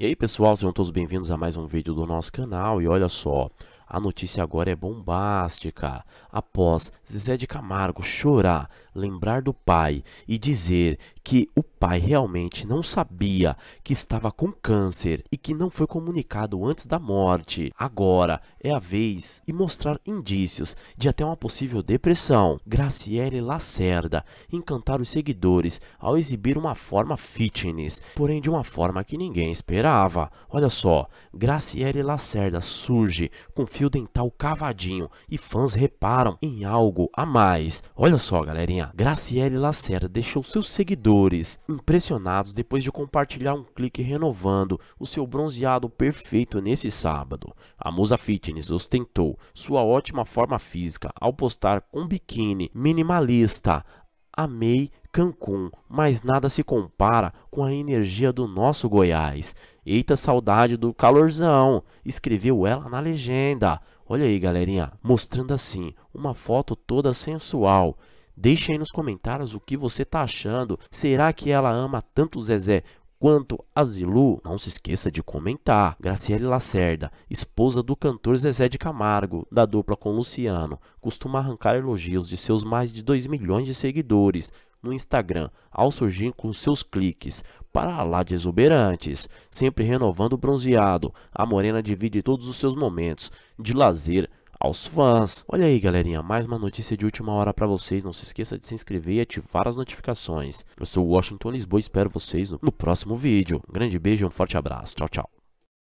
E aí pessoal, sejam todos bem-vindos a mais um vídeo do nosso canal e olha só, a notícia agora é bombástica. Após Zezé de Camargo chorar, lembrar do pai e dizer que o pai realmente não sabia que estava com câncer e que não foi comunicado antes da morte. Agora é a vez e mostrar indícios de até uma possível depressão. Graciele Lacerda encantar os seguidores ao exibir uma forma fitness, porém de uma forma que ninguém esperava. Olha só, Graciele Lacerda surge com fio dental cavadinho e fãs reparam em algo a mais. Olha só, galerinha, Graciele Lacerda deixou seus seguidores impressionados depois de compartilhar um clique renovando o seu bronzeado perfeito nesse sábado. A Musa Fitness ostentou sua ótima forma física ao postar um biquíni minimalista. Amei Cancún, mas nada se compara com a energia do nosso Goiás. Eita saudade do calorzão, escreveu ela na legenda. Olha aí, galerinha, mostrando assim uma foto toda sensual Deixe aí nos comentários o que você tá achando. Será que ela ama tanto o Zezé quanto a Zilu? Não se esqueça de comentar. Graciele Lacerda, esposa do cantor Zezé de Camargo, da dupla com Luciano, costuma arrancar elogios de seus mais de 2 milhões de seguidores no Instagram ao surgir com seus cliques para lá de exuberantes, sempre renovando o bronzeado. A morena divide todos os seus momentos de lazer aos fãs. Olha aí, galerinha, mais uma notícia de última hora para vocês. Não se esqueça de se inscrever e ativar as notificações. Eu sou o Washington Lisboa e espero vocês no, no próximo vídeo. Um grande beijo e um forte abraço. Tchau, tchau.